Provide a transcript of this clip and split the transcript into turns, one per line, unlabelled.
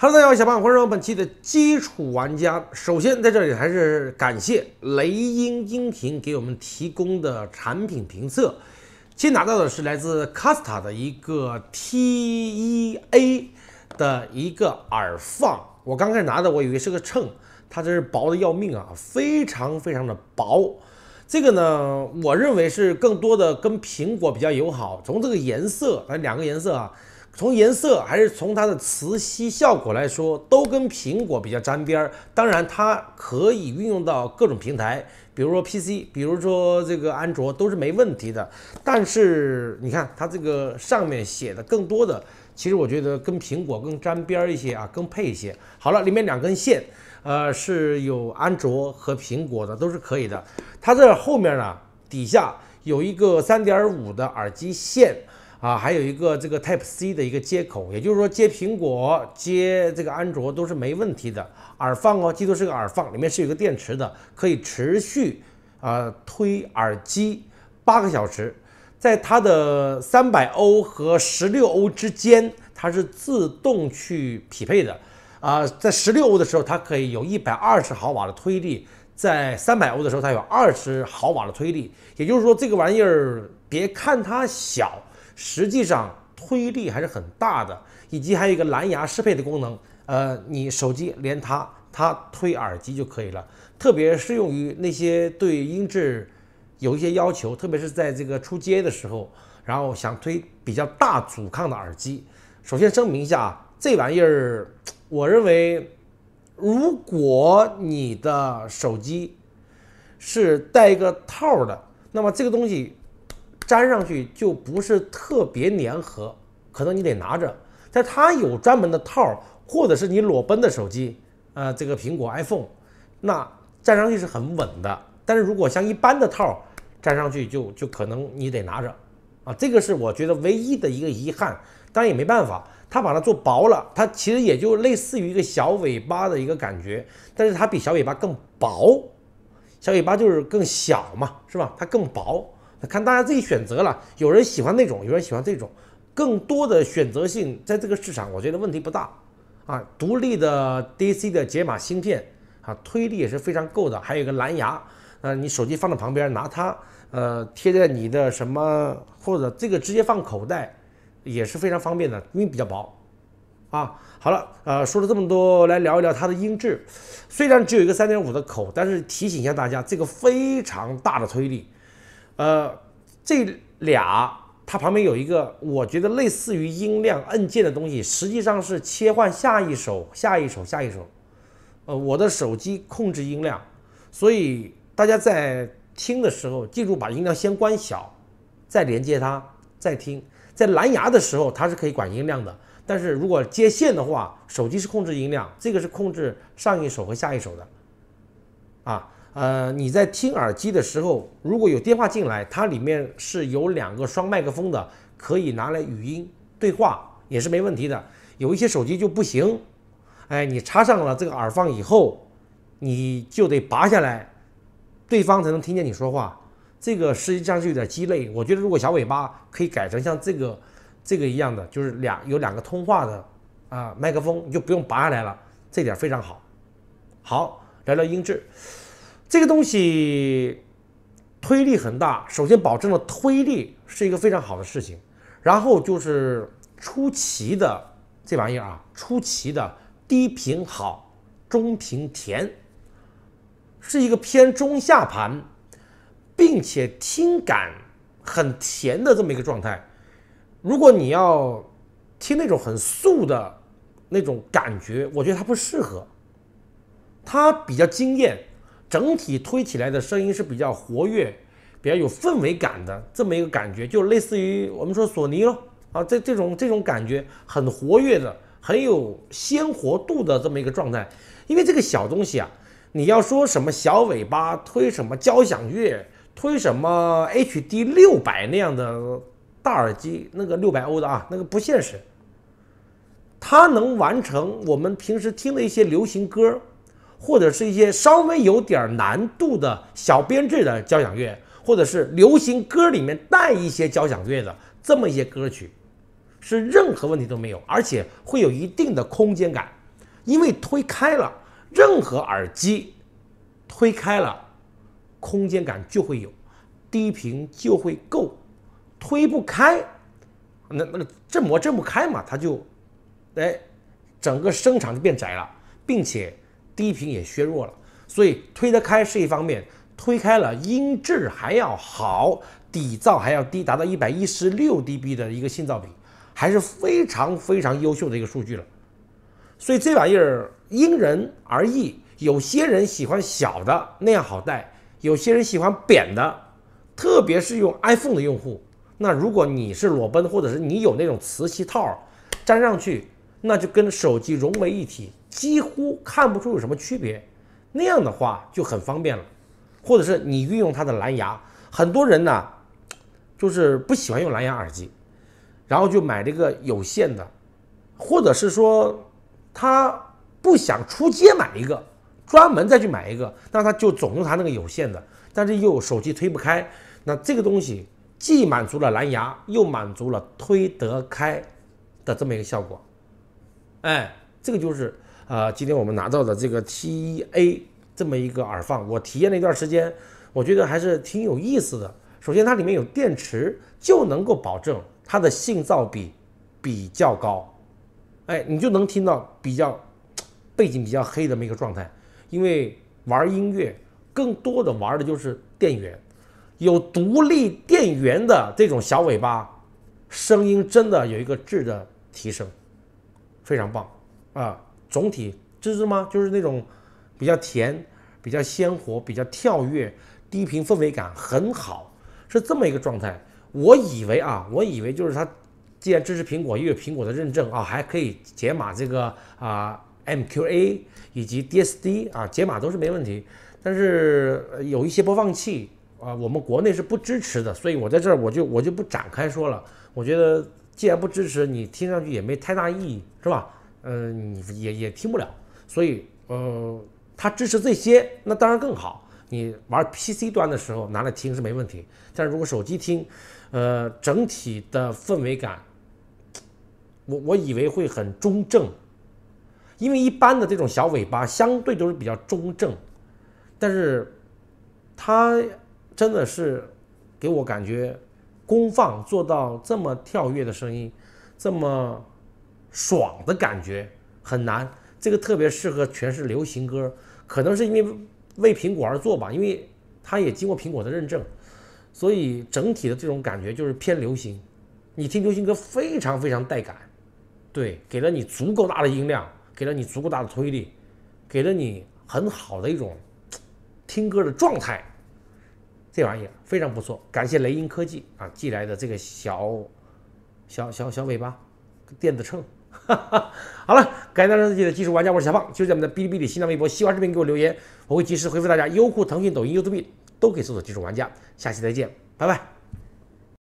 Hello，大家好，小胖，欢迎收看本期的基础玩家。首先，在这里还是感谢雷音音频给我们提供的产品评测。先拿到的是来自 Casta 的一个 t e a 的一个耳放。我刚开始拿的，我以为是个秤，它这是薄的要命啊，非常非常的薄。这个呢，我认为是更多的跟苹果比较友好。从这个颜色，有两个颜色啊。从颜色还是从它的磁吸效果来说，都跟苹果比较沾边儿。当然，它可以运用到各种平台，比如说 PC，比如说这个安卓都是没问题的。但是你看它这个上面写的更多的，其实我觉得跟苹果更沾边儿一些啊，更配一些。好了，里面两根线，呃，是有安卓和苹果的，都是可以的。它这后面呢，底下有一个三点五的耳机线。啊，还有一个这个 Type C 的一个接口，也就是说接苹果、接这个安卓都是没问题的。耳放哦，记住是个耳放，里面是有个电池的，可以持续啊推耳机八个小时。在它的三百欧和十六欧之间，它是自动去匹配的。啊，在十六欧的时候，它可以有一百二十毫瓦的推力；在三百欧的时候，它有二十毫瓦的推力。也就是说，这个玩意儿别看它小。实际上推力还是很大的，以及还有一个蓝牙适配的功能，呃，你手机连它，它推耳机就可以了，特别适用于那些对音质有一些要求，特别是在这个出街的时候，然后想推比较大阻抗的耳机。首先声明一下，这玩意儿，我认为，如果你的手机是带一个套的，那么这个东西。粘上去就不是特别粘合，可能你得拿着。但它有专门的套儿，或者是你裸奔的手机，呃，这个苹果 iPhone，那粘上去是很稳的。但是如果像一般的套儿粘上去，就就可能你得拿着啊。这个是我觉得唯一的一个遗憾，当然也没办法，它把它做薄了，它其实也就类似于一个小尾巴的一个感觉，但是它比小尾巴更薄，小尾巴就是更小嘛，是吧？它更薄。看大家自己选择了，有人喜欢那种，有人喜欢这种，更多的选择性在这个市场，我觉得问题不大，啊，独立的 d c 的解码芯片，啊，推力也是非常够的，还有一个蓝牙，呃，你手机放在旁边拿它，呃，贴在你的什么或者这个直接放口袋，也是非常方便的，因为比较薄，啊，好了，呃，说了这么多，来聊一聊它的音质，虽然只有一个三点五的口，但是提醒一下大家，这个非常大的推力。呃，这俩它旁边有一个，我觉得类似于音量按键的东西，实际上是切换下一首、下一首、下一首。呃，我的手机控制音量，所以大家在听的时候，记住把音量先关小，再连接它，再听。在蓝牙的时候，它是可以管音量的，但是如果接线的话，手机是控制音量，这个是控制上一首和下一首的。啊。呃，你在听耳机的时候，如果有电话进来，它里面是有两个双麦克风的，可以拿来语音对话也是没问题的。有一些手机就不行，哎，你插上了这个耳放以后，你就得拔下来，对方才能听见你说话。这个实际上是有点鸡肋。我觉得如果小尾巴可以改成像这个这个一样的，就是两有两个通话的啊麦克风，你就不用拔下来了，这点非常好。好，聊聊音质。这个东西推力很大，首先保证了推力是一个非常好的事情，然后就是出奇的这玩意儿啊，出奇的低频好，中频甜，是一个偏中下盘，并且听感很甜的这么一个状态。如果你要听那种很素的那种感觉，我觉得它不适合，它比较惊艳。整体推起来的声音是比较活跃、比较有氛围感的这么一个感觉，就类似于我们说索尼咯啊，这这种这种感觉很活跃的、很有鲜活度的这么一个状态。因为这个小东西啊，你要说什么小尾巴推什么交响乐、推什么 HD 六百那样的大耳机，那个六百欧的啊，那个不现实。它能完成我们平时听的一些流行歌。或者是一些稍微有点难度的小编制的交响乐，或者是流行歌里面带一些交响乐的这么一些歌曲，是任何问题都没有，而且会有一定的空间感，因为推开了，任何耳机推开了，空间感就会有，低频就会够，推不开，那那个振膜振不开嘛，它就，哎，整个声场就变窄了，并且。低频也削弱了，所以推得开是一方面，推开了音质还要好，底噪还要低，达到一百一十六 dB 的一个信噪比，还是非常非常优秀的一个数据了。所以这玩意儿因人而异，有些人喜欢小的那样好带，有些人喜欢扁的，特别是用 iPhone 的用户。那如果你是裸奔，或者是你有那种磁吸套粘上去。那就跟手机融为一体，几乎看不出有什么区别。那样的话就很方便了。或者是你运用它的蓝牙，很多人呢，就是不喜欢用蓝牙耳机，然后就买这个有线的，或者是说他不想出街买一个，专门再去买一个，那他就总用他那个有线的，但是又手机推不开。那这个东西既满足了蓝牙，又满足了推得开的这么一个效果。哎，这个就是啊，今天我们拿到的这个 T1A 这么一个耳放，我体验了一段时间，我觉得还是挺有意思的。首先，它里面有电池，就能够保证它的信噪比比较高。哎，你就能听到比较背景比较黑的么一个状态，因为玩音乐更多的玩的就是电源，有独立电源的这种小尾巴，声音真的有一个质的提升。非常棒，啊，总体就是什么，就是那种比较甜、比较鲜活、比较跳跃，低频氛围感很好，是这么一个状态。我以为啊，我以为就是它既然支持苹果，又有苹果的认证啊，还可以解码这个啊 MQA 以及 DSD 啊，解码都是没问题。但是有一些播放器啊，我们国内是不支持的，所以我在这儿我就我就不展开说了。我觉得。既然不支持，你听上去也没太大意义，是吧？嗯，你也也听不了，所以，呃，他支持这些，那当然更好。你玩 PC 端的时候拿来听是没问题，但是如果手机听，呃，整体的氛围感，我我以为会很中正，因为一般的这种小尾巴相对都是比较中正，但是，他真的是给我感觉。功放做到这么跳跃的声音，这么爽的感觉很难。这个特别适合全是流行歌，可能是因为为苹果而做吧，因为它也经过苹果的认证，所以整体的这种感觉就是偏流行。你听流行歌非常非常带感，对，给了你足够大的音量，给了你足够大的推力，给了你很好的一种听歌的状态。这玩意儿非常不错，感谢雷音科技啊寄来的这个小小小小尾巴电子秤。好了，感谢大家自己的技术玩家，我是小胖，就在我们的哔哩哔哩、新浪微博、西瓜视频给我留言，我会及时回复大家。优酷、腾讯、抖音、YouTube 都可以搜索“技术玩家”，下期再见，拜拜。